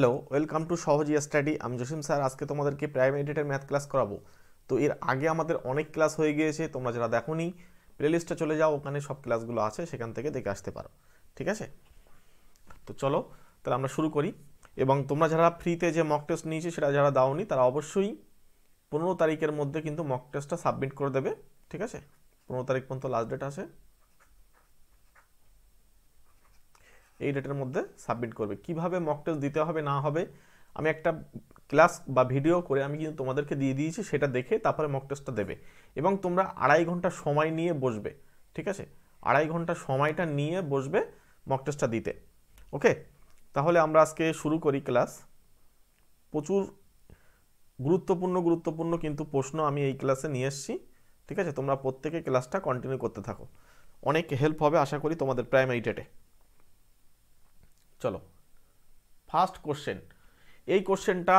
Hello welcome to Sohoj study আমি Jasim sir আজকে তোমাদেরকে প্রাইম এডিটের ম্যাথ ক্লাস করাবো তো এর আগে আমাদের অনেক ক্লাস হয়ে গিয়েছে তোমরা যারা দেখোনি প্লেলিস্টে চলে যাও ওখানে সব ক্লাসগুলো আছে সেখান থেকে দেখে আসতে পারো ঠিক আছে তো চলো তাহলে আমরা শুরু করি এবং তোমরা যারা ফ্রিতে যে মক টেস্ট নিয়েছে সেটা যারা দাওনি তারা অবশ্যই পনেরো তারিখের মধ্যে কিন্তু মক টেস্টটা সাবমিট করে দেবে ঠিক আছে পনেরো তারিখ পর্যন্ত লাস্ট ডেট আছে এই ডেটের মধ্যে সাবমিট করবে কিভাবে মক টেস্ট দিতে হবে না হবে আমি একটা ক্লাস বা ভিডিও করে আমি কিন্তু তোমাদেরকে দিয়ে দিয়েছি সেটা দেখে তারপরে মক টেস্টটা দেবে এবং তোমরা আড়াই ঘন্টা সময় নিয়ে বসবে ঠিক আছে আড়াই ঘন্টা সময়টা নিয়ে বসবে মক টেস্টটা দিতে ওকে তাহলে আমরা আজকে শুরু করি ক্লাস প্রচুর গুরুত্বপূর্ণ গুরুত্বপূর্ণ কিন্তু প্রশ্ন আমি এই ক্লাসে নিয়ে এসেছি ঠিক আছে তোমরা প্রত্যেকে ক্লাসটা কন্টিনিউ করতে থাকো অনেক হেল্প হবে আশা করি তোমাদের প্রাইমারি ডেটে চলো ফার্স্ট কোশ্চেন এই কোশ্চেনটা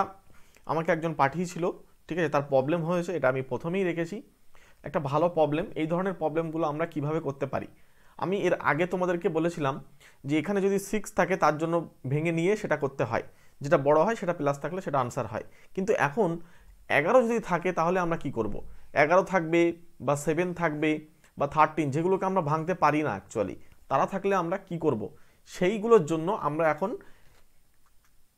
আমাকে একজন পাঠিয়েছিল ঠিক আছে তার প্রবলেম হয়েছে এটা আমি প্রথমেই রেখেছি একটা ভালো প্রবলেম এই ধরনের প্রবলেমগুলো আমরা কিভাবে করতে পারি আমি এর আগে তোমাদেরকে বলেছিলাম যে এখানে যদি সিক্স থাকে তার জন্য ভেঙে নিয়ে সেটা করতে হয় যেটা বড় হয় সেটা প্লাস থাকলে সেটা আনসার হয় কিন্তু এখন এগারো যদি থাকে তাহলে আমরা কি করব। এগারো থাকবে বা সেভেন থাকবে বা থার্টিন যেগুলোকে আমরা ভাঙতে পারি না অ্যাকচুয়ালি তারা থাকলে আমরা কি করব। সেইগুলোর জন্য আমরা এখন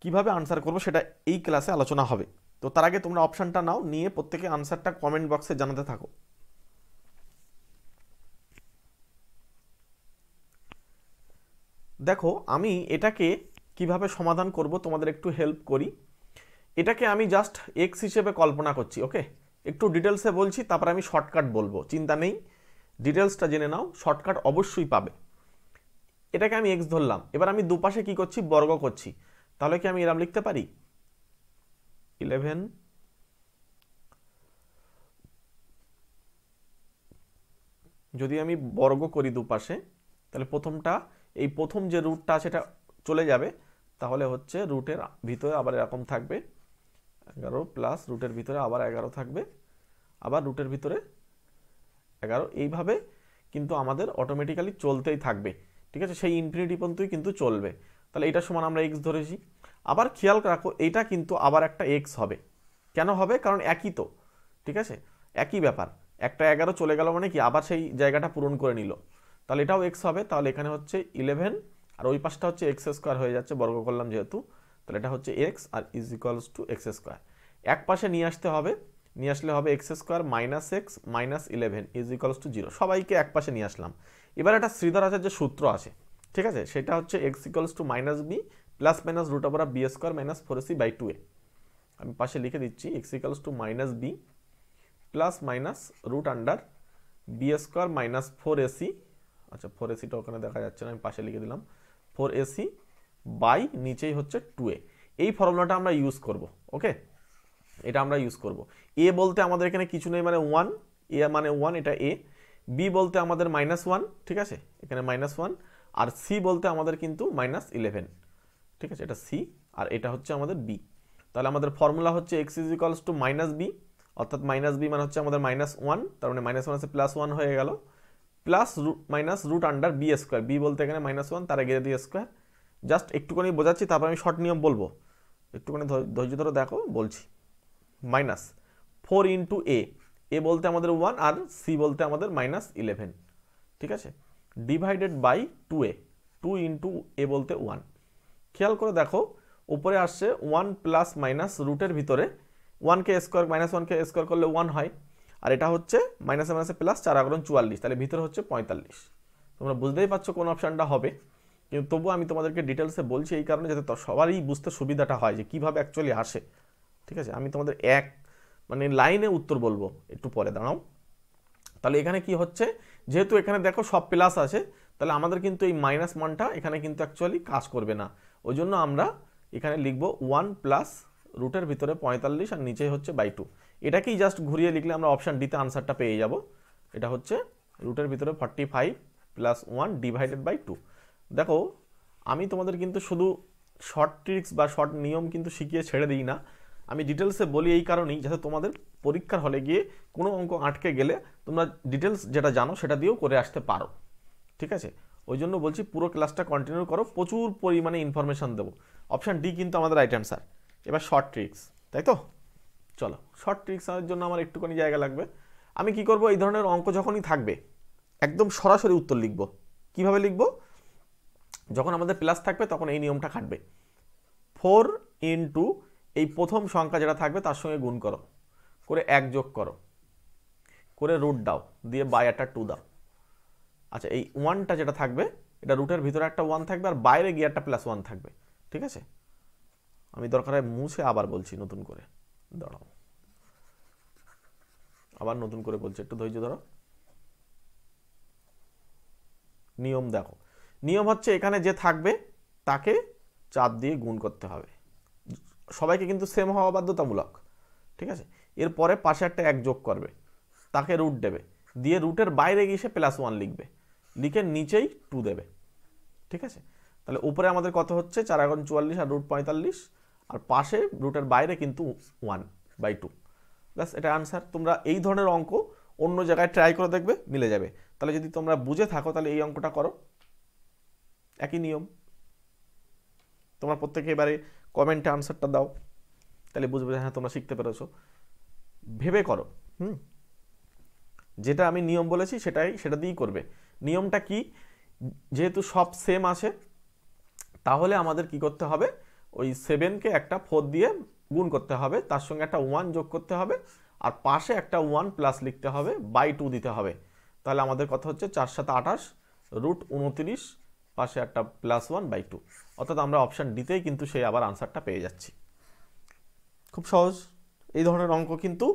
কিভাবে আনসার করব সেটা এই ক্লাসে আলোচনা হবে তো তার আগে তোমরা অপশানটা নাও নিয়ে প্রত্যেকে আনসারটা কমেন্ট বক্সে জানাতে থাকো দেখো আমি এটাকে কিভাবে সমাধান করব তোমাদের একটু হেল্প করি এটাকে আমি জাস্ট এক্স হিসেবে কল্পনা করছি ওকে একটু ডিটেলসে বলছি তারপর আমি শর্টকাট বলবো চিন্তা নেই ডিটেলসটা জেনে নাও শর্টকাট অবশ্যই পাবে এটাকে আমি এক্স ধরলাম এবার আমি দুপাশে কি করছি বর্গ করছি তাহলে কি আমি এরম লিখতে পারি ইলেভেন যদি আমি বর্গ করি দুপাশে তাহলে প্রথমটা এই প্রথম যে রুটটা সেটা চলে যাবে তাহলে হচ্ছে রুটের ভিতরে আবার এরকম থাকবে এগারো প্লাস রুটের ভিতরে আবার এগারো থাকবে আবার রুটের ভিতরে এগারো এইভাবে কিন্তু আমাদের অটোমেটিক্যালি চলতেই থাকবে ঠিক আছে সেই ইনফিনিটি পর্যন্তই কিন্তু চলবে তাহলে এটা সমান আমরা এক্স ধরেছি আবার খেয়াল রাখো এটা কিন্তু আবার একটা এক্স হবে কেন হবে কারণ একই তো ঠিক আছে একই ব্যাপার একটা এগারো চলে গেল মানে কি আবার সেই জায়গাটা পূরণ করে নিল তাহলে এটাও এক্স হবে তাহলে এখানে হচ্ছে ইলেভেন আর ওই পাশটা হচ্ছে এক্স স্কোয়ার হয়ে যাচ্ছে বর্গ করলাম যেহেতু তাহলে এটা হচ্ছে এক্স আর is equals to x square এক পাশে নিয়ে আসতে হবে নিয়ে আসলে হবে x square minus x minus eleven is equals to zero সবাইকে এক পাশে নিয়ে আসলাম এবার একটা শ্রীধর আচার্য সূত্র আছে ঠিক আছে সেটা হচ্ছে x equals to minus b plus minus root over b square minus four c by two a আমি পাশে লিখে দিচ্ছি x equals to minus b plus minus root under b square minus four ac আচ্ছা four এসিটা ওখানে দেখা যাচ্ছে না আমি পাশে লিখে দিলাম ফোর এসি বাই নিচেই হচ্ছে টু এ এই ফর্মুলাটা আমরা ইউজ করব ওকে এটা আমরা ইউজ করব এ বলতে আমাদের এখানে কিছু নেই মানে ওয়ান এ মানে ওয়ান এটা এ বি বলতে আমাদের মাইনাস ওয়ান ঠিক আছে এখানে মাইনাস ওয়ান আর সি বলতে আমাদের কিন্তু মাইনাস ইলেভেন ঠিক আছে এটা সি আর এটা হচ্ছে আমাদের বি তাহলে আমাদের ফর্মুলা হচ্ছে x is equals to minus b অর্থাৎ মাইনাস বি মানে হচ্ছে আমাদের মাইনাস ওয়ান তার মানে মাইনাস ওয়ান আছে প্লাস ওয়ান হয়ে গেল plus root minus root under b square b বলতে এখানে মাইনাস ওয়ান তার আগে দিয়ে স্কোয়ার জাস্ট একটুখানি বোঝাচ্ছি তারপর আমি শর্ট নিয়ম বলবো একটুখানি ধৈর্য ধরে দেখো বলছি minus four into a a বলতে আমাদের ওয়ান আর সি বলতে আমাদের মাইনাস ইলেভেন ঠিক আছে divided by two a two into a বলতে ওয়ান খেয়াল করে দেখো উপরে আসছে ওয়ান প্লাস মাইনাস রুটের ভিতরে ওয়ানকে স্কোয়ার মাইনাস ওয়ানকে স্কোয়ার করলে ওয়ান হয় আর এটা হচ্ছে মাইনাসে মাইনাসে প্লাস চার আগ্রহণ চুয়াল্লিশ তাহলে ভিতরে হচ্ছে পঁয়তাল্লিশ তোমরা বুঝতেই পারছো কোন অপশানটা হবে কিন্তু তবুও আমি তোমাদেরকে ডিটেলসে বলছি এই কারণে যাতে সবারই বুঝতে সুবিধাটা হয় যে কীভাবে অ্যাকচুয়ালি আসে ঠিক আছে আমি তোমাদের এক মানে লাইনে উত্তর বলবো একটু পরে দাঁড়াও তাহলে এখানে কি হচ্ছে যেহেতু এখানে দেখো সব প্লাস আছে তাহলে আমাদের কিন্তু এই মাইনাস মানটা এখানে কিন্তু অ্যাকচুয়ালি কাজ করবে না ওই জন্য আমরা এখানে লিখবো ওয়ান প্লাস রুটের ভিতরে পঁয়তাল্লিশ আর নিচে হচ্ছে বাই টু এটাকেই জাস্ট ঘুরিয়ে লিখলে আমরা অপশান ডিতে আনসারটা পেয়ে যাব এটা হচ্ছে রুটের ভিতরে forty five plus one divided by two দেখো আমি তোমাদের কিন্তু শুধু শর্ট ট্রিক্স বা শর্ট নিয়ম কিন্তু শিখিয়ে ছেড়ে দিই না আমি ডিটেলসে বলি এই কারণেই যাতে তোমাদের পরীক্ষার হলে গিয়ে কোনো অঙ্ক আটকে গেলে তোমরা ডিটেলস যেটা জানো সেটা দিয়েও করে আসতে পারো ঠিক আছে ওই জন্য বলছি পুরো ক্লাসটা কন্টিনিউ করো প্রচুর পরিমাণে ইনফরমেশান দেবো অপশান ডি কিন্তু আমাদের রাইট অ্যান্সার এবার শর্ট ট্রিক্স তাই তো চলো শর্ট ট্রিক্স আমার জন্য আমার একটুখানি জায়গা লাগবে আমি কি করব এই ধরনের অঙ্ক যখনই থাকবে একদম সরাসরি উত্তর লিখব কিভাবে লিখব যখন আমাদের প্লাস থাকবে তখন এই নিয়মটা খাটবে ফোর ইন্টু এই প্রথম সংখ্যা যেটা থাকবে তার সঙ্গে গুণ করো করে এক যোগ করো করে রুট দাও দিয়ে বাই একটা টু দাও আচ্ছা এই ওয়ানটা যেটা থাকবে এটা রুটের ভিতরে একটা ওয়ান থাকবে আর বাইরে গিয়ে একটা প্লাস ওয়ান থাকবে ঠিক আছে আমি দরকার হয় মুছে আবার বলছি নতুন করে দাঁড়াও আবার নতুন করে বলছি একটু ধৈর্য ধরো নিয়ম দেখো নিয়ম হচ্ছে এখানে যে থাকবে তাকে চাপ দিয়ে গুণ করতে হবে সবাইকে কিন্তু সেম হওয়া বাধ্যতামূলক ঠিক আছে এরপরে পাশে একটা এক যোগ করবে তাকে রুট দেবে দিয়ে রুটের বাইরে গিয়ে সে প্লাস ওয়ান লিখবে লিখে নিচেই টু দেবে ঠিক আছে তাহলে উপরে আমাদের কত হচ্ছে চার এখন চুয়াল্লিশ আর রুট পঁয়তাল্লিশ আর পাশে রুটের বাইরে কিন্তু ওয়ান বাই টু ব্যাস এটা আনসার তোমরা এই ধরনের অঙ্ক অন্য জায়গায় ট্রাই করে দেখবে মিলে যাবে তাহলে যদি তোমরা বুঝে থাকো তাহলে এই অঙ্কটা করো একই নিয়ম তোমার প্রত্যেকে এবারে কমেন্টে আনসারটা দাও তাহলে বুঝবে হ্যাঁ তোমরা শিখতে পেরেছো ভেবে করো হুম যেটা আমি নিয়ম বলেছি সেটাই সেটা দিয়েই করবে নিয়মটা কি যেহেতু সব সেম আছে তাহলে আমাদের কি করতে হবে ওই সেভেনকে একটা ফোর দিয়ে গুণ করতে হবে তার সঙ্গে একটা ওয়ান যোগ করতে হবে আর পাশে একটা ওয়ান প্লাস লিখতে হবে বাই টু দিতে হবে তাহলে আমাদের কথা হচ্ছে চার সাত আঠাশ রুট উনত্রিশ পাশে একটা প্লাস ওয়ান বাই টু অর্থাৎ আমরা অপশান ডিতেই কিন্তু সেই আবার আনসারটা পেয়ে যাচ্ছি খুব সহজ এই ধরনের অঙ্ক কিন্তু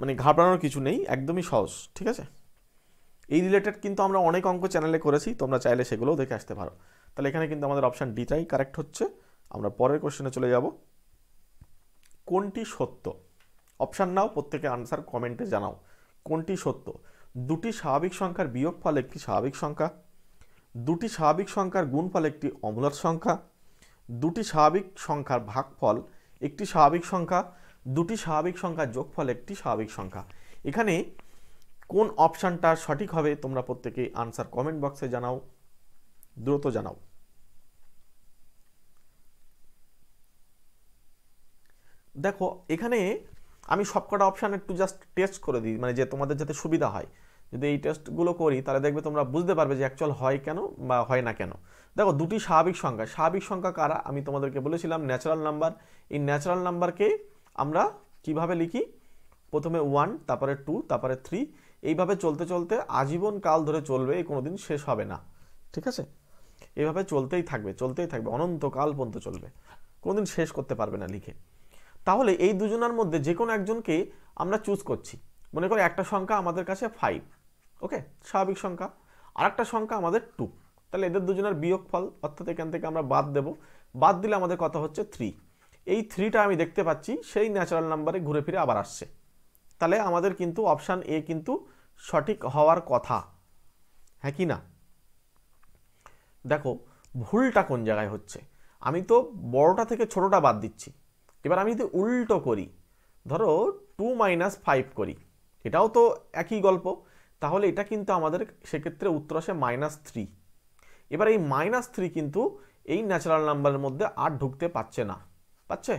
মানে ঘাবড়ানোর কিছু নেই একদমই সহজ ঠিক আছে এই রিলেটেড কিন্তু আমরা অনেক অঙ্ক চ্যানেলে করেছি তোমরা চাইলে সেগুলোও দেখে আসতে পারো তাহলে এখানে কিন্তু আমাদের অপশান ডিটাই কারেক্ট হচ্ছে আমরা পরের কোশ্চেনে চলে যাব কোনটি সত্য অপশান নাও প্রত্যেকে আনসার কমেন্টে জানাও কোনটি সত্য দুটি স্বাভাবিক সংখ্যার বিয়োগ ফল একটি স্বাভাবিক সংখ্যা দুটি স্বাভাবিক সংখ্যার ফল একটি অমূলত সংখ্যা দুটি স্বাভাবিক সংখ্যার ভাগফল একটি স্বাভাবিক সংখ্যা দুটি স্বাভাবিক সংখ্যার যোগফল একটি স্বাভাবিক সংখ্যা এখানে কোন অপশানটা সঠিক হবে তোমরা প্রত্যেকে আনসার কমেন্ট বক্সে জানাও দ্রুত জানাও দেখো এখানে আমি সবকটা অপশান একটু জাস্ট টেস্ট করে দিই মানে যে তোমাদের যাতে সুবিধা হয় যদি এই টেস্টগুলো করি তাহলে দেখবে তোমরা বুঝতে পারবে যে অ্যাকচুয়াল হয় কেন বা হয় না কেন দেখো দুটি স্বাভাবিক সংখ্যা স্বাভাবিক সংখ্যা কারা আমি তোমাদেরকে বলেছিলাম ন্যাচারাল নাম্বার এই ন্যাচারাল নাম্বারকে আমরা কিভাবে লিখি প্রথমে ওয়ান তারপরে টু তারপরে থ্রি এইভাবে চলতে চলতে আজীবন কাল ধরে চলবে এই কোনোদিন শেষ হবে না ঠিক আছে এভাবে চলতেই থাকবে চলতেই থাকবে অনন্তকাল পর্যন্ত চলবে কোনোদিন শেষ করতে পারবে না লিখে তাহলে এই দুজনের মধ্যে যে কোনো একজনকে আমরা চুজ করছি মনে করো একটা সংখ্যা আমাদের কাছে ফাইভ ওকে স্বাভাবিক সংখ্যা আর একটা সংখ্যা আমাদের টু তাহলে এদের দুজনের বিয়োগ ফল অর্থাৎ এখান থেকে আমরা বাদ দেব বাদ দিলে আমাদের কথা হচ্ছে থ্রি এই থ্রিটা আমি দেখতে পাচ্ছি সেই ন্যাচারাল নাম্বারে ঘুরে ফিরে আবার আসছে তাহলে আমাদের কিন্তু অপশান এ কিন্তু সঠিক হওয়ার কথা হ্যাঁ কি না দেখো ভুলটা কোন জায়গায় হচ্ছে আমি তো বড়টা থেকে ছোটটা বাদ দিচ্ছি এবার আমি যদি উল্টো করি ধরো টু মাইনাস ফাইভ করি এটাও তো একই গল্প তাহলে এটা কিন্তু আমাদের সেক্ষেত্রে উত্তর আসে মাইনাস থ্রি এবার এই মাইনাস থ্রি কিন্তু এই ন্যাচারাল নাম্বারের মধ্যে আর ঢুকতে পারছে না পাচ্ছে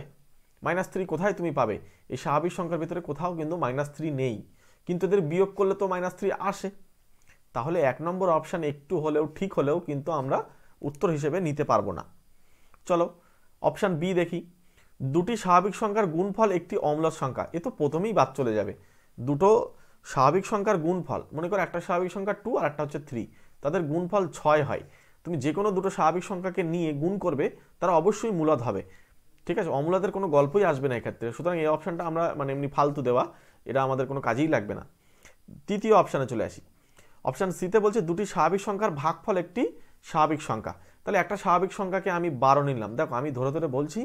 মাইনাস থ্রি কোথায় তুমি পাবে এই স্বাভাবিক সংখ্যার ভিতরে কোথাও কিন্তু মাইনাস থ্রি নেই কিন্তু এদের বিয়োগ করলে তো মাইনাস থ্রি আসে তাহলে এক নম্বর অপশান একটু হলেও ঠিক হলেও কিন্তু আমরা উত্তর হিসেবে নিতে পারবো না চলো অপশান বি দেখি দুটি স্বাভাবিক সংখ্যার গুণফল একটি অম্ল সংখ্যা এ তো প্রথমেই বাদ চলে যাবে দুটো স্বাভাবিক সংখ্যার গুণফল মনে করো একটা স্বাভাবিক সংখ্যা টু আর একটা হচ্ছে থ্রি তাদের গুণফল ছয় হয় তুমি যে কোনো দুটো স্বাভাবিক সংখ্যাকে নিয়ে গুণ করবে তারা অবশ্যই মূলাদ হবে ঠিক আছে অমূলাদের কোনো গল্পই আসবে না এক্ষেত্রে সুতরাং এই অপশানটা আমরা মানে এমনি ফালতু দেওয়া এটা আমাদের কোনো কাজেই লাগবে না তৃতীয় অপশানে চলে আসি অপশান সিতে বলছে দুটি স্বাভাবিক সংখ্যার ভাগফল একটি স্বাভাবিক সংখ্যা তাহলে একটা স্বাভাবিক সংখ্যাকে আমি বারো নিলাম দেখো আমি ধরে ধরে বলছি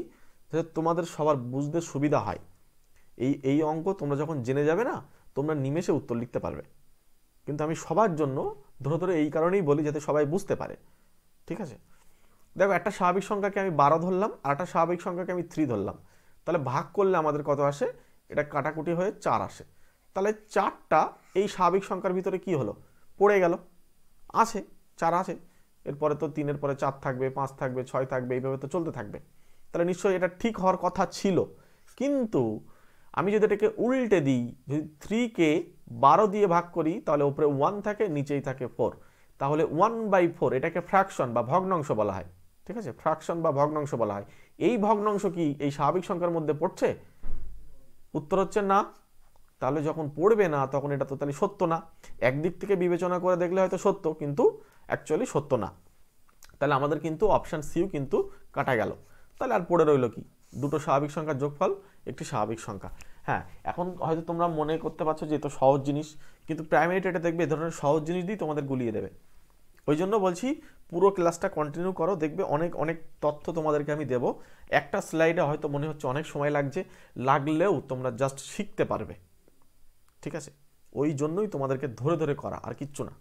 যে তোমাদের সবার বুঝতে সুবিধা হয় এই এই অঙ্ক তোমরা যখন জেনে যাবে না তোমরা নিমেষে উত্তর লিখতে পারবে কিন্তু আমি সবার জন্য ধরে ধরে এই কারণেই বলি যাতে সবাই বুঝতে পারে ঠিক আছে দেখো একটা স্বাভাবিক সংখ্যাকে আমি বারো ধরলাম আর একটা স্বাভাবিক সংখ্যাকে আমি থ্রি ধরলাম তাহলে ভাগ করলে আমাদের কত আসে এটা কাটাকুটি হয়ে চার আসে তাহলে চারটা এই স্বাভাবিক সংখ্যার ভিতরে কি হলো পড়ে গেল আছে চার আছে এরপরে তো তিনের পরে চার থাকবে পাঁচ থাকবে ছয় থাকবে এইভাবে তো চলতে থাকবে তাহলে নিশ্চয়ই এটা ঠিক হওয়ার কথা ছিল কিন্তু আমি যদি এটাকে উল্টে দিই যদি থ্রিকে বারো দিয়ে ভাগ করি তাহলে উপরে ওয়ান থাকে নিচেই থাকে ফোর তাহলে ওয়ান বাই ফোর এটাকে ফ্র্যাকশন বা ভগ্নাংশ বলা হয় ঠিক আছে ফ্র্যাকশন বা ভগ্নাংশ বলা হয় এই ভগ্নাংশ কি এই স্বাভাবিক সংখ্যার মধ্যে পড়ছে উত্তর হচ্ছে না তাহলে যখন পড়বে না তখন এটা তো তাহলে সত্য না একদিক থেকে বিবেচনা করে দেখলে হয়তো সত্য কিন্তু অ্যাকচুয়ালি সত্য না তাহলে আমাদের কিন্তু অপশান সিও কিন্তু কাটা গেল তাহলে আর পড়ে রইল কি দুটো স্বাভাবিক সংখ্যার যোগফল একটি স্বাভাবিক সংখ্যা হ্যাঁ এখন হয়তো তোমরা মনে করতে পারছো যে এত সহজ জিনিস কিন্তু প্রাইমারি এটা দেখবে এ ধরনের সহজ জিনিস দিয়েই তোমাদের গুলিয়ে দেবে ওই জন্য বলছি পুরো ক্লাসটা কন্টিনিউ করো দেখবে অনেক অনেক তথ্য তোমাদেরকে আমি দেব একটা স্লাইডে হয়তো মনে হচ্ছে অনেক সময় লাগছে লাগলেও তোমরা জাস্ট শিখতে পারবে ঠিক আছে ওই জন্যই তোমাদেরকে ধরে ধরে করা আর কিচ্ছু না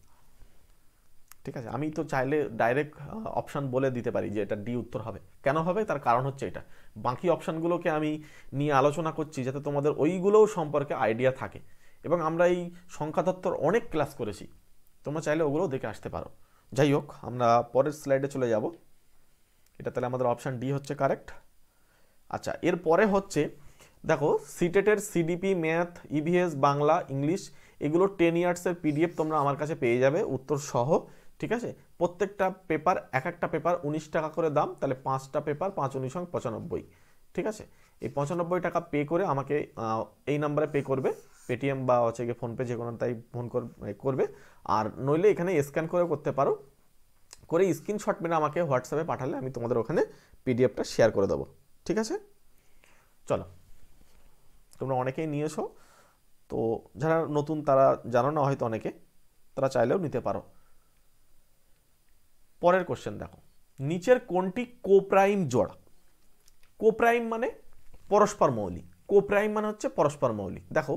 ঠিক আছে আমি তো চাইলে ডাইরেক্ট অপশান বলে দিতে পারি যে এটা ডি উত্তর হবে কেন হবে তার কারণ হচ্ছে এটা বাকি অপশানগুলোকে আমি নিয়ে আলোচনা করছি যাতে তোমাদের ওইগুলোও সম্পর্কে আইডিয়া থাকে এবং আমরা এই সংখ্যাতত্ত্বর অনেক ক্লাস করেছি তোমরা চাইলে ওগুলোও দেখে আসতে পারো যাই হোক আমরা পরের স্লাইডে চলে যাব এটা তাহলে আমাদের অপশান ডি হচ্ছে কারেক্ট আচ্ছা এর পরে হচ্ছে দেখো সিটেটের CDP math EVS Bangla English এগুলো টেন ইয়ার্সের পিডিএফ তোমরা আমার কাছে পেয়ে যাবে উত্তর সহ ঠিক আছে প্রত্যেকটা পেপার এক একটা পেপার উনিশ টাকা করে দাম তাহলে পাঁচটা পেপার পাঁচ উনিশ সঙ্গে পঁচানব্বই ঠিক আছে এই পঁচানব্বই টাকা পে করে আমাকে এই নাম্বারে পে করবে পেটিএম বা হচ্ছে গিয়ে ফোনপে যে কোনো তাই ফোন করবে আর নইলে এখানে স্ক্যান করে করতে পারো করে স্ক্রিনশট মেরে আমাকে হোয়াটসঅ্যাপে পাঠালে আমি তোমাদের ওখানে পিডিএফটা শেয়ার করে দেবো ঠিক আছে চলো তোমরা অনেকেই নিয়ে এসো তো যারা নতুন তারা জানো না হয়তো অনেকে তারা চাইলেও নিতে পারো পরের কোশ্চেন দেখো নিচের কোনটি কোপ্রাইম জোড়া কোপ্রাইম মানে পরস্পর মৌলিক কোপ্রাইম মানে হচ্ছে পরস্পর মৌলিক দেখো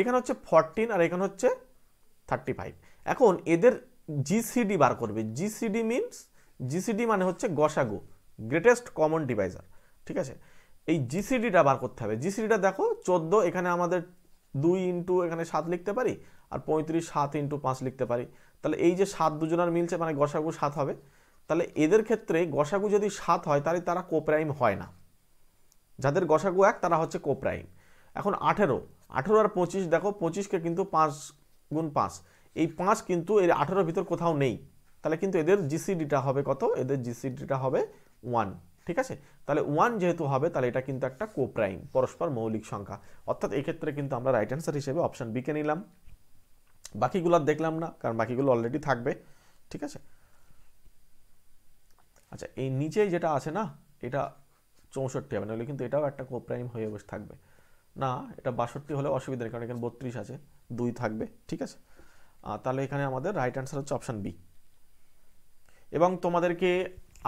এখানে হচ্ছে ফরটিন আর এখানে হচ্ছে থার্টি ফাইভ এখন এদের জিসিডি বার করবে জিসিডি মিনস জিসিডি মানে হচ্ছে গসাগো গ্রেটেস্ট কমন ডিভাইজার ঠিক আছে এই জিসিডিটা বার করতে হবে জিসিডিটা দেখো চোদ্দো এখানে আমাদের দুই ইন্টু এখানে সাত লিখতে পারি আর পঁয়ত্রিশ সাত ইন্টু পাঁচ লিখতে পারি তাহলে এই যে সাত দুজনার মিলছে মানে গসাগু সাত হবে তাহলে এদের ক্ষেত্রে গসাগু যদি সাত হয় তাহলে তারা কোপ্রাইম হয় না যাদের গসাগু এক তারা হচ্ছে কোপ্রাইম এখন আঠেরো আঠেরো আর পঁচিশ দেখো পঁচিশকে কিন্তু পাঁচ গুণ পাঁচ এই পাঁচ কিন্তু এর আঠেরোর ভিতর কোথাও নেই তাহলে কিন্তু এদের জিসিডিটা হবে কত এদের জিসিডিটা হবে ওয়ান ঠিক আছে তাহলে ওয়ান যেহেতু হবে তাহলে এটা কিন্তু একটা কোপ্রাইম পরস্পর মৌলিক সংখ্যা অর্থাৎ এক্ষেত্রে কিন্তু আমরা রাইট অ্যান্সার হিসেবে অপশান বিকে নিলাম বাকিগুলো দেখলাম না কারণ বাকিগুলো অলরেডি থাকবে ঠিক আছে আচ্ছা এই নিচে যেটা আছে না এটা চৌষট্টি হবে নাহলে কিন্তু এটাও একটা কোপ্রাইম হয়ে বসে থাকবে না এটা বাষট্টি হলে অসুবিধা নেই কারণ এখানে বত্রিশ আছে দুই থাকবে ঠিক আছে তাহলে এখানে আমাদের রাইট অ্যান্সার হচ্ছে অপশান বি এবং তোমাদেরকে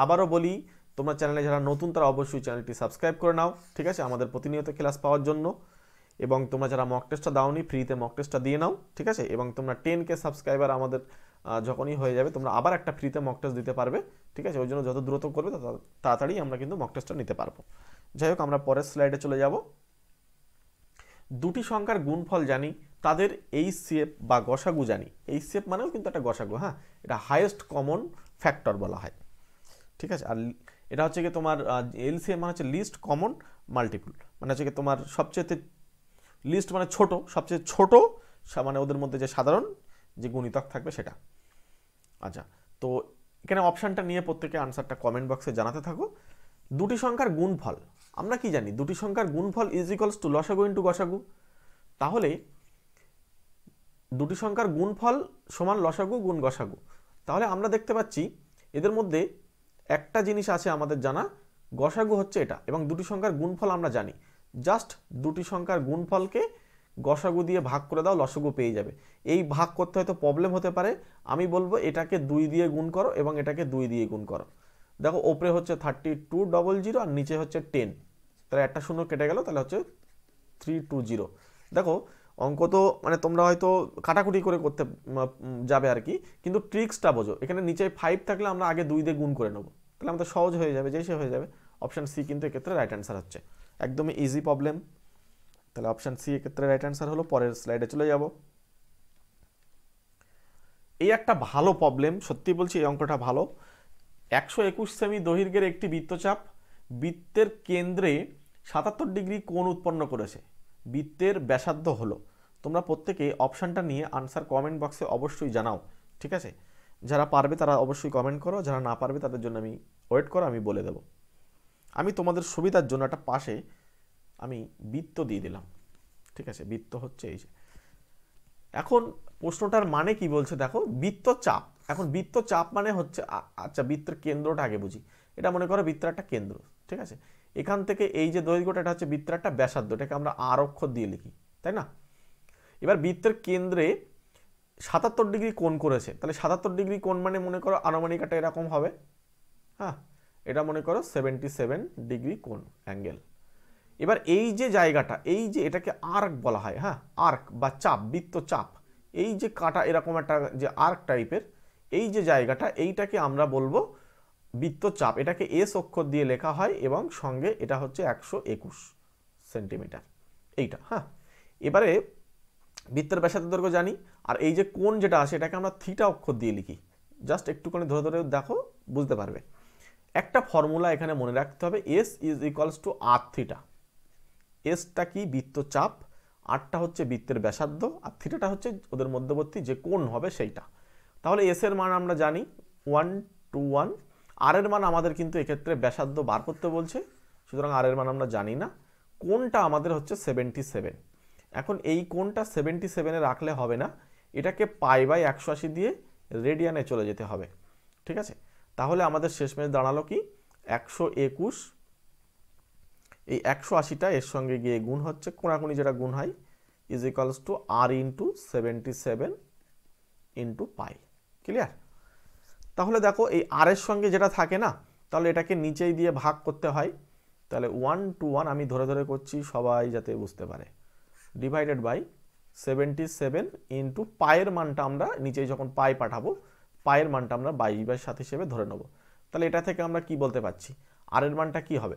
আবারও বলি তোমরা চ্যানেলে যারা নতুন তারা অবশ্যই চ্যানেলটি সাবস্ক্রাইব করে নাও ঠিক আছে আমাদের প্রতিনিয়ত ক্লাস পাওয়ার জন্য এবং তোমরা যারা মক টেস্টটা দাওনি ফ্রিতে মক টেস্টটা দিয়ে নাও ঠিক আছে এবং তোমরা টেন কে সাবস্ক্রাইবার আমাদের যখনই হয়ে যাবে তোমরা আবার একটা ফ্রিতে মক টেস্ট দিতে পারবে ঠিক আছে ওই জন্য যত দ্রুত করবে তত তাড়াতাড়ি আমরা কিন্তু মক টেস্টটা নিতে পারবো যাই হোক আমরা পরের স্লাইডে চলে যাব দুটি সংখ্যার গুণফল জানি তাদের এই সেপ বা গসাগু জানি এই সেপ মানেও কিন্তু একটা গসাগু হ্যাঁ এটা হায়েস্ট কমন ফ্যাক্টর বলা হয় ঠিক আছে আর এটা হচ্ছে কি তোমার এলসিএম মানে হচ্ছে লিস্ট কমন মাল্টিপুল মানে হচ্ছে কি তোমার সবচেয়ে লিস্ট মানে ছোট সবচেয়ে ছোট মানে ওদের মধ্যে যে সাধারণ যে গণিতক থাকবে সেটা আচ্ছা তো এখানে অপশানটা নিয়ে প্রত্যেকে আনসারটা কমেন্ট বক্সে জানাতে থাকো দুটি সংখ্যার গুণফল আমরা কি জানি দুটি সংখ্যার গুণফল ইজ ইকলস টু লসাগু ইন্টু গসাগু তাহলে দুটি সংখ্যার গুণফল সমান লসাগু গুণ গসাগু তাহলে আমরা দেখতে পাচ্ছি এদের মধ্যে একটা জিনিস আছে আমাদের জানা গসাগু হচ্ছে এটা এবং দুটি সংখ্যার গুণফল আমরা জানি জাস্ট দুটি সংখ্যার গুণফলকে গসাগু দিয়ে ভাগ করে দাও লসগু পেয়ে যাবে এই ভাগ করতে হয়তো প্রবলেম হতে পারে আমি বলবো এটাকে দুই দিয়ে গুণ করো এবং এটাকে দুই দিয়ে গুণ করো দেখো ওপরে হচ্ছে থার্টি টু ডবল জিরো আর নিচে হচ্ছে টেন তাহলে একটা শূন্য কেটে গেল তাহলে হচ্ছে থ্রি টু জিরো দেখো অঙ্ক তো মানে তোমরা হয়তো কাটাকুটি করে করতে যাবে আর কি কিন্তু ট্রিক্সটা বোঝো এখানে নিচে ফাইভ থাকলে আমরা আগে দুই দিয়ে গুণ করে নেবো তাহলে আমাদের সহজ হয়ে যাবে যে সে হয়ে যাবে অপশান সি কিন্তু এক্ষেত্রে রাইট অ্যান্সার হচ্ছে একদমই ইজি প্রবলেম তাহলে অপশান সি এক্ষেত্রে রাইট অ্যান্সার হলো পরের স্লাইডে চলে যাব এই একটা ভালো প্রবলেম সত্যি বলছি এই অঙ্কটা ভালো একশো একুশ সেমি দৈর্ঘ্যের একটি বৃত্তচাপ বৃত্তের কেন্দ্রে সাতাত্তর ডিগ্রি কোণ উৎপন্ন করেছে বৃত্তের ব্যাসার্ধ হলো তোমরা প্রত্যেকে অপশানটা নিয়ে আনসার কমেন্ট বক্সে অবশ্যই জানাও ঠিক আছে যারা পারবে তারা অবশ্যই কমেন্ট করো যারা না পারবে তাদের জন্য আমি ওয়েট করো আমি বলে দেবো আমি তোমাদের সুবিধার জন্য একটা পাশে আমি বৃত্ত দিয়ে দিলাম ঠিক আছে বৃত্ত হচ্ছে এই যে এখন প্রশ্নটার মানে কি বলছে দেখো বৃত্ত চাপ এখন বৃত্ত চাপ মানে হচ্ছে আচ্ছা বৃত্তের কেন্দ্রটা আগে বুঝি এটা মনে করো বৃত্তের একটা কেন্দ্র ঠিক আছে এখান থেকে এই যে দৈর্ঘ্যটা এটা হচ্ছে বৃত্তের একটা ব্যাসার্ধ এটাকে আমরা আর অক্ষর দিয়ে লিখি তাই না এবার বৃত্তের কেন্দ্রে সাতাত্তর ডিগ্রি কোন করেছে তাহলে সাতাত্তর ডিগ্রি কোন মানে মনে করো আনুমানিক একটা এরকম হবে হ্যাঁ এটা মনে করো সেভেন্টি সেভেন ডিগ্রি কোন অ্যাঙ্গেল এবার এই যে জায়গাটা এই যে এটাকে আর্ক বলা হয় হ্যাঁ আর্ক বা চাপ বৃত্ত চাপ এই যে কাটা এরকম একটা যে আর্ক টাইপের এই যে জায়গাটা এইটাকে আমরা বলবো বৃত্তচাপ এটাকে এস অক্ষর দিয়ে লেখা হয় এবং সঙ্গে এটা হচ্ছে একশো একুশ সেন্টিমিটার এইটা হ্যাঁ এবারে বৃত্তের ব্যাসার্ধ দৈর্ঘ্য জানি আর এই যে কোন যেটা আছে এটাকে আমরা থিটা অক্ষর দিয়ে লিখি জাস্ট একটুখানি ধরে ধরে দেখো বুঝতে পারবে একটা ফর্মুলা এখানে মনে রাখতে হবে s is equals to r theta এসটা কি বৃত্ত চাপ আরটা হচ্ছে বৃত্তের ব্যাসার্ধ আর থিটাটা হচ্ছে ওদের মধ্যবর্তী যে কোন হবে সেইটা তাহলে এসের মান আমরা জানি ওয়ান টু ওয়ান আর এর মান আমাদের কিন্তু এক্ষেত্রে ব্যাসার্ধ বার করতে বলছে সুতরাং আর এর মান আমরা জানি না কোনটা আমাদের হচ্ছে সেভেন্টি সেভেন এখন এই কোনটা সেভেন্টি সেভেনে রাখলে হবে না এটাকে পাই বাই একশো আশি দিয়ে রেডিয়ানে চলে যেতে হবে ঠিক আছে তাহলে আমাদের শেষমেশ দাঁড়ালো কি একশো একুশ এই একশো আশিটা এর সঙ্গে গিয়ে গুণ হচ্ছে কোনাকুনি যেটা গুণ হয় is equals to r into seventy seven into pi clear তাহলে দেখো এই আর এর সঙ্গে যেটা থাকে না তাহলে এটাকে নিচেই দিয়ে ভাগ করতে হয় তাহলে ওয়ান টু ওয়ান আমি ধরে ধরে করছি সবাই যাতে বুঝতে পারে divided by seventy seven into পায়ের মানটা আমরা নিচেই যখন পাই পাঠাবো পায়ের মানটা আমরা বাইশ বাই সাত হিসেবে ধরে নেব তাহলে এটা থেকে আমরা কি বলতে পারছি আর এর মানটা কি হবে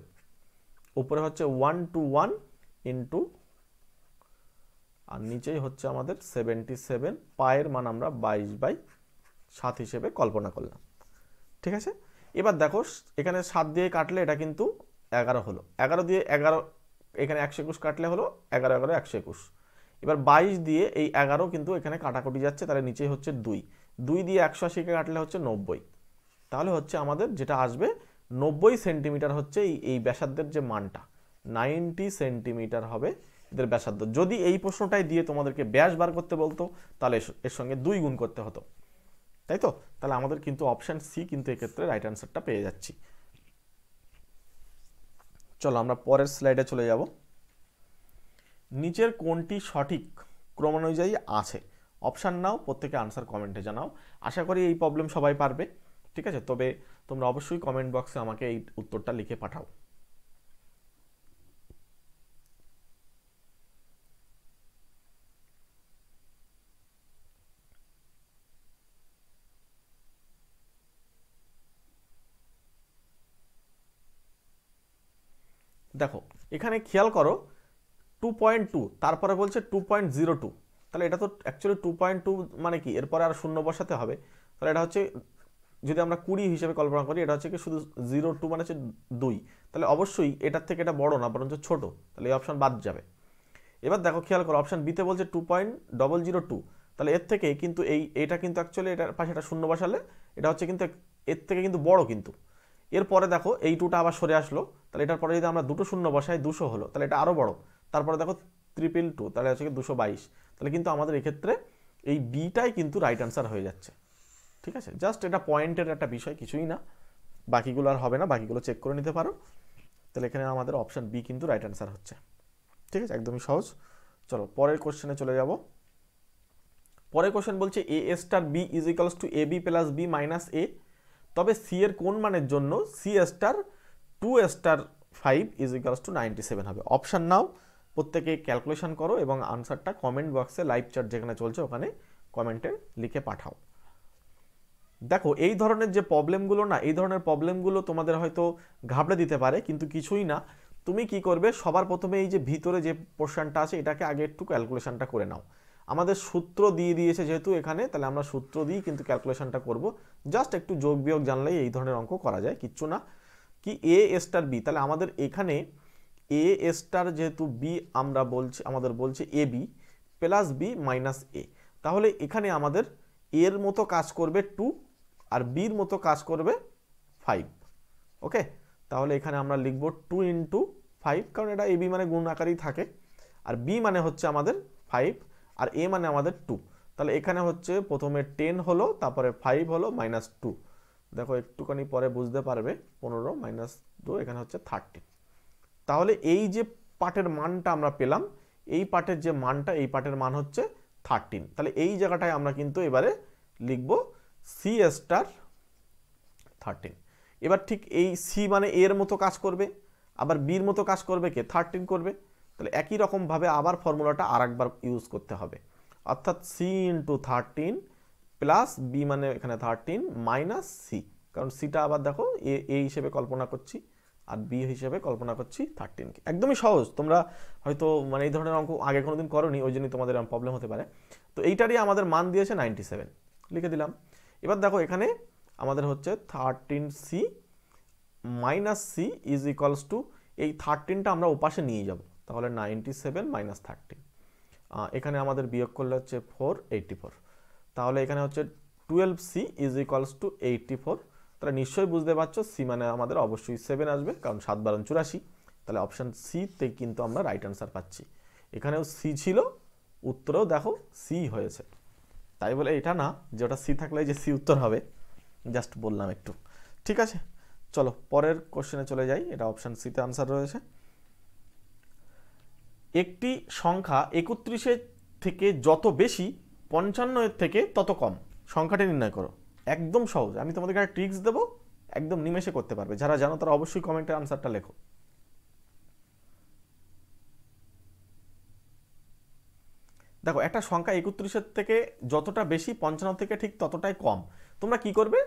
উপরে হচ্ছে one two one into r নিচেই হচ্ছে আমাদের সেভেন্টি সেভেন পায়ের মান আমরা বাইশ বাই সাত হিসেবে কল্পনা করলাম ঠিক আছে এবার দেখো এখানে সাত দিয়ে কাটলে এটা কিন্তু এগারো হলো এগারো দিয়ে এগারো এখানে একশো একুশ কাটলে হলো এগারো এগারো একশো একুশ এবার বাইশ দিয়ে এই এগারো কিন্তু এখানে কাটাকুটি যাচ্ছে তাহলে নিচেই হচ্ছে দুই দুই দিয়ে একশো আশিকে কাটলে হচ্ছে নব্বই তাহলে হচ্ছে আমাদের যেটা আসবে নব্বই সেন্টিমিটার হচ্ছে এই এই ব্যাসার্ধের যে মানটা নাইনটি সেন্টিমিটার হবে এদের ব্যাসার্ধ যদি এই প্রশ্নটাই দিয়ে তোমাদেরকে ব্যাস বার করতে বলতো তাহলে এর সঙ্গে দুই গুণ করতে হতো তাই তো তাহলে আমাদের কিন্তু অপশান সি কিন্তু এক্ষেত্রে রাইট অ্যান্সারটা পেয়ে যাচ্ছি চলো আমরা পরের স্লাইডে চলে যাব নিচের কোনটি সঠিক ক্রমানুযায়ী আছে অপশান নাও প্রত্যেকে আনসার কমেন্টে জানাও আশা করি এই প্রবলেম সবাই পারবে ঠিক আছে তবে তোমরা অবশ্যই কমেন্ট বক্সে আমাকে এই উত্তরটা লিখে পাঠাও দেখো এখানে খেয়াল করো টু পয়েন্ট টু তারপরে বলছে টু পয়েন্ট জিরো টু তাহলে এটা তো অ্যাকচুয়ালি টু পয়েন্ট টু মানে কি এরপরে আর শূন্য বসাতে হবে তাহলে এটা হচ্ছে যদি আমরা কুড়ি হিসেবে কল্পনা করি এটা হচ্ছে কি শুধু জিরো টু মানে হচ্ছে দুই তাহলে অবশ্যই এটার থেকে এটা বড় না বরঞ্চ ছোট তাহলে এই অপশান বাদ যাবে এবার দেখো খেয়াল করো অপশান বিতে বলছে two point double zero two তাহলে এর থেকে কিন্তু এই এটা কিন্তু অ্যাকচুয়ালি এটার পাশে এটা শূন্য বসালে এটা হচ্ছে কিন্তু এর থেকে কিন্তু বড় কিন্তু এরপরে দেখো এই টুটা আবার সরে আসলো তাহলে এটার পরে যদি আমরা দুটো শূন্য বসাই দুশো হলো তাহলে এটা আরও বড় তারপরে দেখো ত্রিপিল টু তাহলে হচ্ছে দুশো বাইশ তাহলে কিন্তু আমাদের এক্ষেত্রে এই বিটাই কিন্তু রাইট অ্যান্সার হয়ে যাচ্ছে ঠিক আছে জাস্ট এটা পয়েন্টের একটা বিষয় কিছুই না বাকিগুলো আর হবে না বাকিগুলো চেক করে নিতে পারো তাহলে এখানে আমাদের অপশান বি কিন্তু রাইট অ্যান্সার হচ্ছে ঠিক আছে একদমই সহজ চলো পরের কোশ্চেনে চলে যাব পরের কোশ্চেন বলছে a a star b is equals to a b plus b minus a তবে সি এর কোন মানের জন্য c star two star five is equals to ninety seven হবে অপশান নাও প্রত্যেকে ক্যালকুলেশন করো এবং আনসারটা কমেন্ট বক্সে লাইভ চার্ট যেখানে চলছে ওখানে কমেন্টে লিখে পাঠাও দেখো এই ধরনের যে প্রবলেমগুলো না এই ধরনের প্রবলেমগুলো তোমাদের হয়তো ঘাবড়ে দিতে পারে কিন্তু কিছুই না তুমি কি করবে সবার প্রথমে এই যে ভিতরে যে পোর্শনটা আছে এটাকে আগে একটু ক্যালকুলেশনটা করে নাও আমাদের সূত্র দিয়ে দিয়েছে যেহেতু এখানে তাহলে আমরা সূত্র দিয়েই কিন্তু ক্যালকুলেশনটা করব জাস্ট একটু যোগ বিয়োগ জানলেই এই ধরনের অঙ্ক করা যায় কিচ্ছু না কি এ স্টার বি তাহলে আমাদের এখানে এ স্টার যেহেতু বি আমরা বলছি আমাদের বলছে a b plus b minus a তাহলে এখানে আমাদের এর মতো কাজ করবে টু আর বির মতো কাজ করবে ফাইভ ওকে তাহলে এখানে আমরা লিখব টু ইন্টু ফাইভ কারণ এটা এ বি মানে গুণ আকারেই থাকে আর বি মানে হচ্ছে আমাদের ফাইভ আর এ মানে আমাদের টু তাহলে এখানে হচ্ছে প্রথমে টেন হলো তারপরে ফাইভ হলো মাইনাস টু দেখো একটুখানি পরে বুঝতে পারবে পনেরো মাইনাস টু এখানে হচ্ছে থার্টিন তাহলে এই যে পাটের মানটা আমরা পেলাম এই পাটের যে মানটা এই পাটের মান হচ্ছে থার্টিন তাহলে এই জায়গাটায় আমরা কিন্তু এবারে লিখব সি স্টার থার্টিন এবার ঠিক এই সি মানে এর মতো কাজ করবে আবার বির মতো কাজ করবে কে থার্টিন করবে তাহলে একই রকমভাবে আবার ফর্মুলাটা আর একবার ইউজ করতে হবে অর্থাৎ c into thirteen plus b মানে এখানে থার্টিন মাইনাস সি কারণ সিটা আবার দেখো এ হিসেবে কল্পনা করছি আর বি হিসেবে কল্পনা করছি থার্টিনকে একদমই সহজ তোমরা হয়তো মানে এই ধরনের অঙ্ক আগে কোনো দিন করোনি ওই জন্যই তোমাদের প্রবলেম হতে পারে তো এইটারই আমাদের মান দিয়েছে নাইনটি সেভেন লিখে দিলাম এবার দেখো এখানে আমাদের হচ্ছে thirteen c minus c is equals to এই থার্টিনটা আমরা ওপাশে নিয়ে যাব তাহলে নাইনটি সেভেন মাইনাস থার্টিন এখানে আমাদের বিয়োগ করলে হচ্ছে ফোর এইটটি ফোর তাহলে এখানে হচ্ছে twelve c is equals to eighty four তারা নিশ্চয়ই বুঝতে পারছো সি মানে আমাদের অবশ্যই সেভেন আসবে কারণ সাত বারণ চুরাশি তাহলে অপশান সিতে কিন্তু আমরা রাইট অ্যান্সার পাচ্ছি এখানেও সি ছিল উত্তরেও দেখো সি হয়েছে তাই বলে এটা না যে ওটা সি থাকলে যে সি উত্তর হবে জাস্ট বললাম একটু ঠিক আছে চলো পরের কোশ্চেনে চলে যাই এটা অপশান সিতে আনসার রয়েছে একটি সংখ্যা একত্রিশের থেকে যত বেশি পঞ্চান্ন থেকে তত কম সংখ্যাটি নির্ণয় করো একদম সহজ আমি তোমাদেরকে একটা ট্রিক্স দেবো একদম নিমেষে করতে পারবে যারা জানো তারা অবশ্যই কমেন্টের আনসারটা লেখো দেখো একটা সংখ্যা একত্রিশের থেকে যতটা বেশি পঞ্চান্ন থেকে ঠিক ততটাই কম তোমরা কি করবে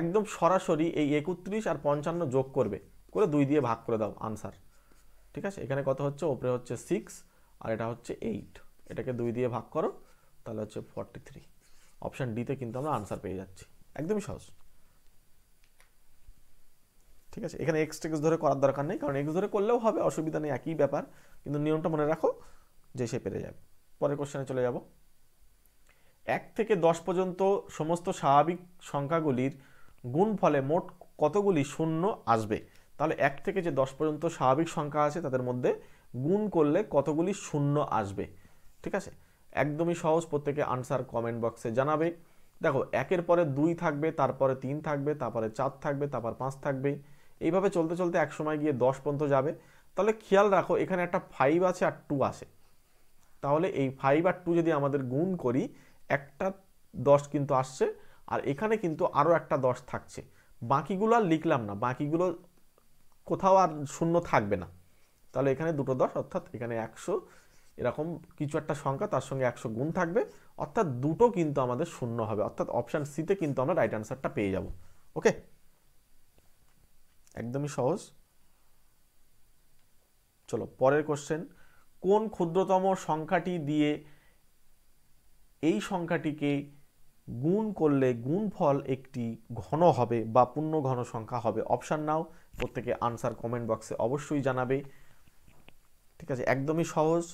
একদম সরাসরি এই একত্রিশ আর পঞ্চান্ন যোগ করবে করে দুই দিয়ে ভাগ করে দাও আনসার ঠিক আছে এখানে কত হচ্ছে ওপরে হচ্ছে সিক্স আর এটা হচ্ছে এইট এটাকে দুই দিয়ে ভাগ করো তাহলে হচ্ছে ফর্টি থ্রি অপশান ডিতে কিন্তু আমরা আনসার পেয়ে যাচ্ছি একদমই সহজ ঠিক আছে এখানে এক্স টেক্স ধরে করার দরকার নেই কারণ এক্স ধরে করলেও হবে অসুবিধা নেই একই ব্যাপার কিন্তু নিয়মটা মনে রাখো যে সে পেরে যাবে পরের কোশ্চেনে চলে যাব এক থেকে দশ পর্যন্ত সমস্ত স্বাভাবিক সংখ্যাগুলির গুণ ফলে মোট কতগুলি শূন্য আসবে তাহলে এক থেকে যে দশ পর্যন্ত স্বাভাবিক সংখ্যা আছে তাদের মধ্যে গুণ করলে কতগুলি শূন্য আসবে ঠিক আছে একদমই সহজ প্রত্যেকে আনসার কমেন্ট বক্সে জানাবে দেখো একের পরে দুই থাকবে তারপরে তিন থাকবে তারপরে চার থাকবে তারপর পাঁচ থাকবেই এইভাবে চলতে চলতে এক সময় গিয়ে দশ পর্যন্ত যাবে তাহলে খেয়াল রাখো এখানে একটা ফাইভ আছে আর টু আছে তাহলে এই ফাইভ আর টু যদি আমাদের গুণ করি একটা দশ কিন্তু আসছে আর এখানে কিন্তু আরও একটা দশ থাকছে বাকিগুলো আর লিখলাম না বাকিগুলো কোথাও আর শূন্য থাকবে না তাহলে এখানে দুটো দশ অর্থাৎ এখানে একশো এরকম কিছু একটা সংখ্যা তার সঙ্গে একশো গুণ থাকবে অর্থাৎ দুটো কিন্তু আমাদের শূন্য হবে অর্থাৎ অপশান সিতে কিন্তু আমরা রাইট অ্যান্সারটা পেয়ে যাব ওকে একদমই সহজ চলো পরের কোশ্চেন কোন ক্ষুদ্রতম সংখ্যাটি দিয়ে এই সংখ্যাটিকে গুণ করলে গুণফল একটি ঘন হবে বা পূর্ণ ঘন সংখ্যা হবে অপশান নাও প্রত্যেকে আনসার কমেন্ট বক্সে অবশ্যই জানাবে ঠিক আছে একদমই সহজ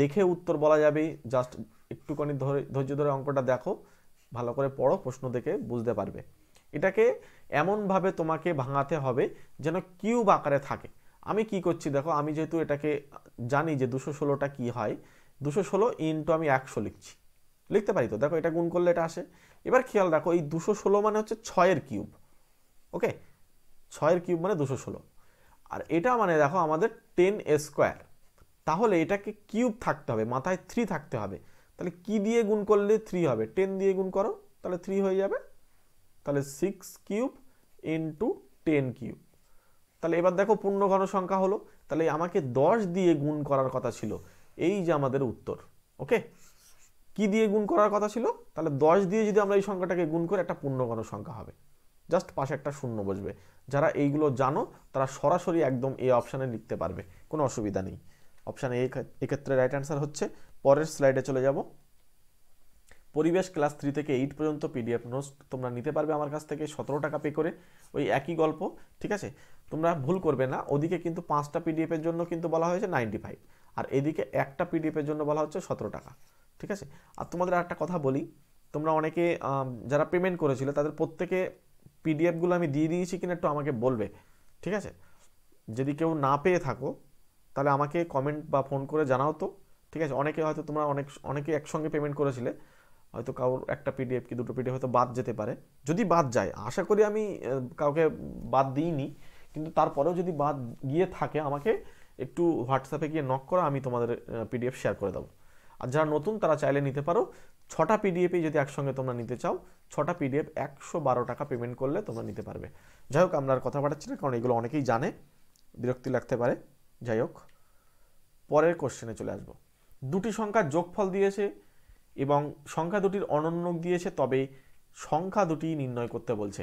দেখে উত্তর বলা যাবে জাস্ট একটুখানি ধরে ধৈর্য ধরে অঙ্কটা দেখো ভালো করে পড়ো প্রশ্ন দেখে বুঝতে পারবে এটাকে এমনভাবে তোমাকে ভাঙাতে হবে যেন কিউব আকারে থাকে আমি কি করছি দেখো আমি যেহেতু এটাকে জানি যে দুশো ষোলোটা কী হয় দুশো ষোলো ইন্টু আমি একশো লিখছি লিখতে পারি তো দেখো এটা গুণ করলে এটা আসে এবার খেয়াল রাখো এই দুশো ষোলো মানে হচ্ছে ছয়ের কিউব ওকে ছয়ের কিউব মানে দুশো ষোলো আর এটা মানে দেখো আমাদের টেন স্কোয়ার তাহলে এটাকে কিউব থাকতে হবে মাথায় থ্রি থাকতে হবে তাহলে কি দিয়ে গুণ করলে থ্রি হবে টেন দিয়ে গুণ করো তাহলে থ্রি হয়ে যাবে তাহলে six cube into ten cube তাহলে এবার দেখো পূর্ণ ঘন সংখ্যা হলো তাহলে আমাকে দশ দিয়ে গুণ করার কথা ছিল এই যে আমাদের উত্তর ওকে কি দিয়ে গুণ করার কথা ছিল তাহলে দশ দিয়ে যদি আমরা এই সংখ্যাটাকে গুণ করি একটা ঘন সংখ্যা হবে জাস্ট পাশে একটা শূন্য বসবে যারা এইগুলো জানো তারা সরাসরি একদম এই অপশানে লিখতে পারবে কোনো অসুবিধা নেই অপশান এ এক্ষেত্রে রাইট অ্যান্সার হচ্ছে পরের স্লাইডে চলে যাব পরিবেশ ক্লাস থ্রি থেকে এইট পর্যন্ত পিডিএফ নোটস তোমরা নিতে পারবে আমার কাছ থেকে সতেরো টাকা পে করে ওই একই গল্প ঠিক আছে তোমরা ভুল করবে না ওদিকে কিন্তু পাঁচটা পিডিএফের জন্য কিন্তু বলা হয়েছে নাইনটি ফাইভ আর এদিকে একটা পিডিএফের জন্য বলা হচ্ছে সতেরো টাকা ঠিক আছে আর তোমাদের একটা কথা বলি তোমরা অনেকে যারা পেমেন্ট করেছিল তাদের প্রত্যেকে পিডিএফগুলো আমি দিয়ে দিয়েছি কিনা একটু আমাকে বলবে ঠিক আছে যদি কেউ না পেয়ে থাকো তাহলে আমাকে কমেন্ট বা ফোন করে জানাও তো ঠিক আছে অনেকে হয়তো তোমরা অনেক অনেকে একসঙ্গে পেমেন্ট করেছিলে হয়তো কারোর একটা পিডিএফ কি দুটো পিডিএফ হয়তো বাদ যেতে পারে যদি বাদ যায় আশা করি আমি কাউকে বাদ দিইনি কিন্তু তারপরেও যদি বাদ গিয়ে থাকে আমাকে একটু হোয়াটসঅ্যাপে গিয়ে নক করা আমি তোমাদের পিডিএফ শেয়ার করে দেবো আর যারা নতুন তারা চাইলে নিতে পারো ছটা পিডিএফই যদি একসঙ্গে তোমরা নিতে চাও ছটা পিডিএফ একশো বারো টাকা পেমেন্ট করলে তোমরা নিতে পারবে যাই হোক আমরা আর কথা পাঠাচ্ছি না কারণ এগুলো অনেকেই জানে বিরক্তি লাগতে পারে যাই হোক পরের কোশ্চেনে চলে আসব দুটি সংখ্যার যোগফল দিয়েছে এবং সংখ্যা দুটির অনন্য দিয়েছে তবে সংখ্যা দুটি নির্ণয় করতে বলছে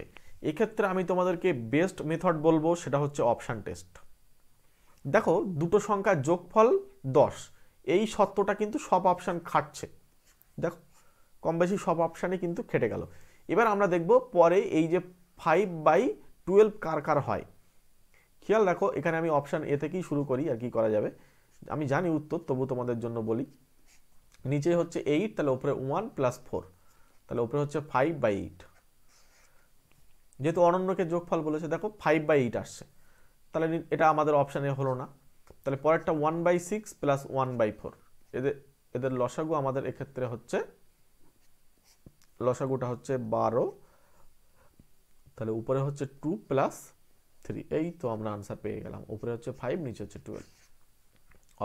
এক্ষেত্রে আমি তোমাদেরকে বেস্ট মেথড বলবো সেটা হচ্ছে অপশান টেস্ট দেখো দুটো সংখ্যার যোগফল দশ এই সত্যটা কিন্তু সব অপশান খাটছে দেখো কম বেশি সব অপশানে কিন্তু খেটে গেল এবার আমরা দেখব পরে এই যে ফাইভ বাই টুয়েলভ কার কার হয় খেয়াল রাখো এখানে আমি অপশান এ থেকেই শুরু করি আর কি করা যাবে আমি জানি উত্তর তবু তোমাদের জন্য বলি নিচে হচ্ছে এইট তাহলে ওপরে ওয়ান প্লাস ফোর তাহলে ওপরে হচ্ছে ফাইভ বাই এইট যেহেতু অনন্যকে যোগফল বলেছে দেখো ফাইভ বাই এইট আসছে তাহলে এটা আমাদের অপশানে হলো না তাহলে পরেরটা one by six plus one by four এদের এদের লসাগু আমাদের এক্ষেত্রে হচ্ছে লসাগুটা হচ্ছে বারো তাহলে উপরে হচ্ছে টু প্লাস থ্রি এই তো আমরা আনসার পেয়ে গেলাম উপরে হচ্ছে ফাইভ নিচে হচ্ছে টুয়েলভ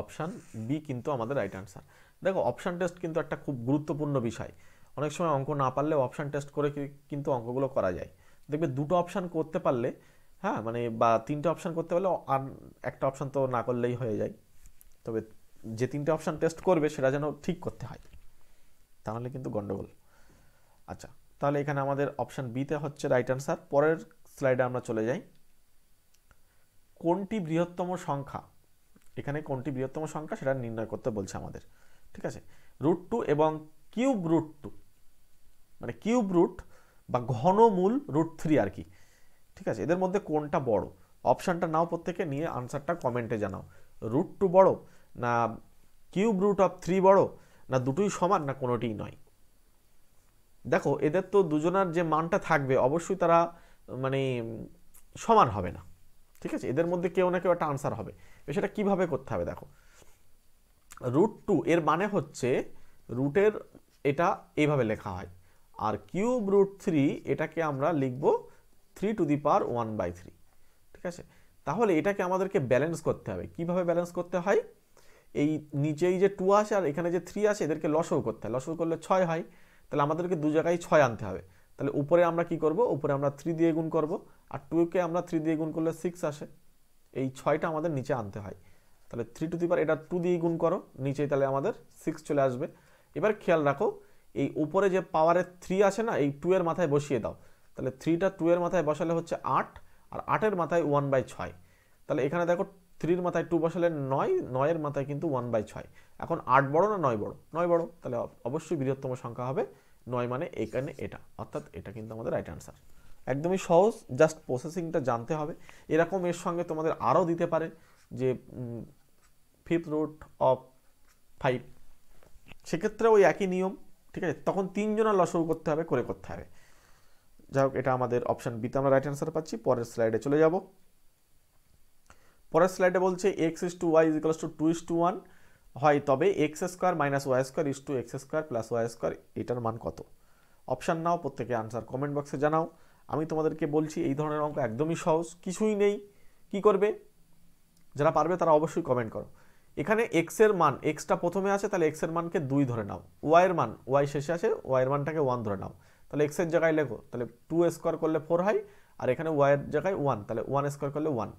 অপশান বি কিন্তু আমাদের রাইট আনসার দেখো অপশান টেস্ট কিন্তু একটা খুব গুরুত্বপূর্ণ বিষয় অনেক সময় অঙ্ক না পারলে অপশান টেস্ট করে কিন্তু অঙ্কগুলো করা যায় দেখবে দুটো অপশান করতে পারলে হ্যাঁ মানে বা তিনটে অপশান করতে পারলে আর একটা অপশান তো না করলেই হয়ে যায় তবে যে তিনটে অপশান টেস্ট করবে সেটা যেন ঠিক করতে হয় তাহলে কিন্তু গণ্ডগোল আচ্ছা তাহলে এখানে আমাদের অপশান বিতে হচ্ছে রাইট আনসার পরের স্লাইডে আমরা চলে যাই কোনটি বৃহত্তম সংখ্যা এখানে কোনটি বৃহত্তম সংখ্যা সেটা নির্ণয় করতে বলছে আমাদের ঠিক আছে রুট টু এবং কিউব রুট টু মানে কিউব রুট বা ঘনমূল রুট থ্রি আর কি ঠিক আছে এদের মধ্যে কোনটা বড় অপশানটা নাও প্রত্যেকে নিয়ে আনসারটা কমেন্টে জানাও রুট টু বড় না কিউব রুট অফ থ্রি বড় না দুটোই সমান না কোনোটিই নয় দেখো এদের তো দুজনার যে মানটা থাকবে অবশ্যই তারা মানে সমান হবে না ঠিক আছে এদের মধ্যে কেউ না কেউ একটা আনসার হবে সেটা কিভাবে করতে হবে দেখো রুট টু এর মানে হচ্ছে রুটের এটা এইভাবে লেখা হয় আর কিউব রুট থ্রি এটাকে আমরা লিখব three to the power one by three ঠিক আছে তাহলে এটাকে আমাদেরকে ব্যালেন্স করতে হবে কিভাবে ব্যালেন্স করতে হয় এই নিচেই যে টু আসে আর এখানে যে থ্রি আসে এদেরকে লসও করতে হয় লসও করলে ছয় হয় তাহলে আমাদেরকে দু জায়গায় ছয় আনতে হবে তাহলে উপরে আমরা কি করব উপরে আমরা থ্রি দিয়ে গুণ করব আর টুকে আমরা থ্রি দিয়ে গুণ করলে সিক্স আসে এই ছয়টা আমাদের নিচে আনতে হয় তাহলে থ্রি টু দি এটা টু দিয়ে গুণ করো নিচেই তাহলে আমাদের সিক্স চলে আসবে এবার খেয়াল রাখো এই উপরে যে পাওয়ারের থ্রি আছে না এই টু এর মাথায় বসিয়ে দাও তাহলে থ্রিটা টু এর মাথায় বসালে হচ্ছে আট আর আটের মাথায় ওয়ান বাই ছয় তাহলে এখানে দেখো থ্রির মাথায় টু বসালে নয় নয়ের মাথায় কিন্তু ওয়ান বাই ছয় এখন আট বড় না নয় বড় নয় বড় তাহলে অবশ্যই বৃহত্তম সংখ্যা হবে নয় মানে এখানে এটা অর্থাৎ এটা কিন্তু আমাদের রাইট অ্যান্সার একদমই সহজ জাস্ট প্রসেসিংটা জানতে হবে এরকম এর সঙ্গে তোমাদের আরও দিতে পারে যে ফিফ রুট অফ ফাইভ সেক্ষেত্রে ওই একই নিয়ম ঠিক আছে তখন তিনজনের লসও করতে হবে করে করতে হবে যাই হোক এটা আমাদের অপশান বিতে আমরা রাইট অ্যান্সার পাচ্ছি পরের স্লাইডে চলে যাব পরের স্লাইডে বলছে x is to y is equals to two is to one হয় তবে x square minus y square is to x square plus y square এটার মান কত অপশান নাও প্রত্যেকে আনসার কমেন্ট বক্সে জানাও আমি তোমাদেরকে বলছি এই ধরনের অঙ্ক একদমই সহজ কিছুই নেই কি করবে যারা পারবে তারা অবশ্যই কমেন্ট করো এখানে এক্সের মান এক্সটা প্রথমে আছে তাহলে এক্সের মানকে দুই ধরে নাও ওয়াইয়ের মান ওয়াই শেষে আছে ওয়াইয়ের মানটাকে ওয়ান ধরে নাও তাহলে এক্সের জায়গায় লেখো তাহলে টু স্কোয়ার করলে ফোর হয় আর এখানে ওয়াইয়ের জায়গায় ওয়ান তাহলে ওয়ান স্কোয়ার করলে ওয়ান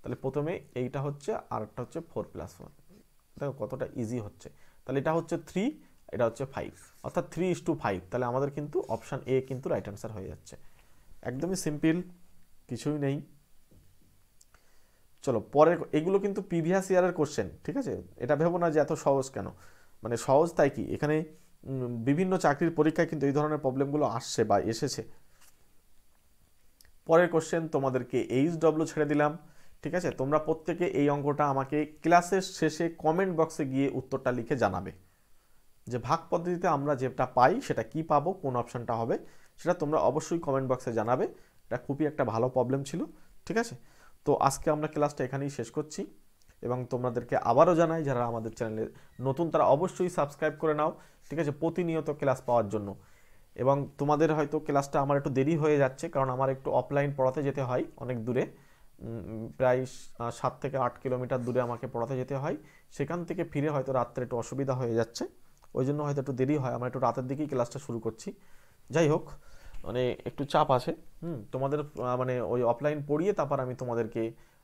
তাহলে প্রথমে এইটা হচ্ছে আরেকটা হচ্ছে ফোর প্লাস ওয়ান দেখো কতটা ইজি হচ্ছে তাহলে এটা হচ্ছে থ্রি এটা হচ্ছে ফাইভ অর্থাৎ থ্রি ইস টু ফাইভ তাহলে আমাদের কিন্তু অপশান এ কিন্তু রাইট অ্যান্সার হয়ে যাচ্ছে একদমই সিম্পল কিছুই নেই চলো পরের এগুলো কিন্তু প্রিভিয়াস ইয়ারের কোশ্চেন ঠিক আছে এটা ভেবো না যে এত সহজ কেন মানে সহজ তাই কি এখানে বিভিন্ন চাকরির পরীক্ষায় কিন্তু এই ধরনের প্রবলেমগুলো আসছে বা এসেছে পরের কোশ্চেন তোমাদেরকে এইচ ডব্লু ছেড়ে দিলাম ঠিক আছে তোমরা প্রত্যেকে এই অঙ্কটা আমাকে ক্লাসের শেষে কমেন্ট বক্সে গিয়ে উত্তরটা লিখে জানাবে যে ভাগ পদ্ধতিতে আমরা যেটা পাই সেটা কি পাবো কোন অপশানটা হবে সেটা তোমরা অবশ্যই কমেন্ট বক্সে জানাবে এটা খুবই একটা ভালো প্রবলেম ছিল ঠিক আছে তো আজকে আমরা ক্লাসটা এখানেই শেষ করছি এবং তোমাদেরকে আবারও জানাই যারা আমাদের চ্যানেলে নতুন তারা অবশ্যই সাবস্ক্রাইব করে নাও ঠিক আছে প্রতিনিয়ত ক্লাস পাওয়ার জন্য এবং তোমাদের হয়তো ক্লাসটা আমার একটু দেরি হয়ে যাচ্ছে কারণ আমার একটু অফলাইন পড়াতে যেতে হয় অনেক দূরে প্রায় সাত থেকে আট কিলোমিটার দূরে আমাকে পড়াতে যেতে হয় সেখান থেকে ফিরে হয়তো রাত্রে একটু অসুবিধা হয়ে যাচ্ছে ওই জন্য হয়তো একটু দেরি হয় আমরা একটু রাতের দিকেই ক্লাসটা শুরু করছি যাই হোক মানে একটু চাপ আছে হুম তোমাদের মানে ওই অফলাইন পড়িয়ে তারপর আমি তোমাদেরকে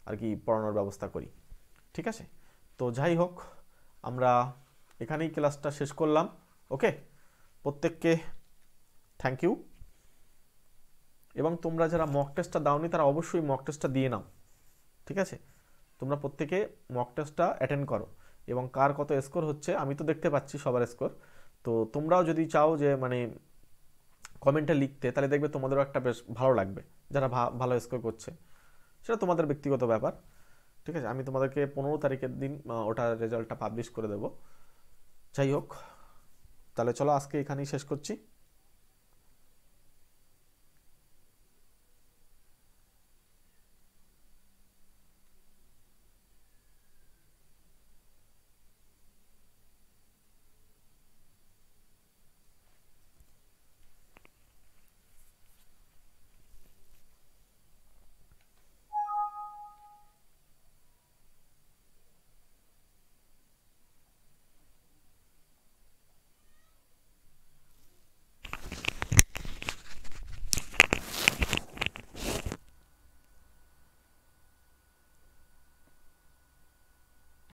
আর কি পড়ানোর ব্যবস্থা করি ঠিক আছে তো যাই হোক আমরা এখানেই ক্লাসটা শেষ করলাম ওকে প্রত্যেককে থ্যাংক ইউ এবং তোমরা যারা মক টেস্টটা দাওনি তারা অবশ্যই মক টেস্টটা দিয়ে নাও ঠিক আছে তোমরা প্রত্যেকে মক টেস্টটা অ্যাটেন্ড করো এবং কার কত স্কোর হচ্ছে আমি তো দেখতে পাচ্ছি সবার স্কোর তো তোমরাও যদি চাও যে মানে কমেন্টে লিখতে তাহলে দেখবে তোমাদেরও একটা বেশ ভালো লাগবে যারা ভালো স্কোর করছে সেটা তোমাদের ব্যক্তিগত ব্যাপার ঠিক আছে আমি তোমাদেরকে পনেরো তারিখের দিন ওটা রেজাল্টটা পাবলিশ করে দেব যাই হোক তাহলে চলো আজকে এখানেই শেষ করছি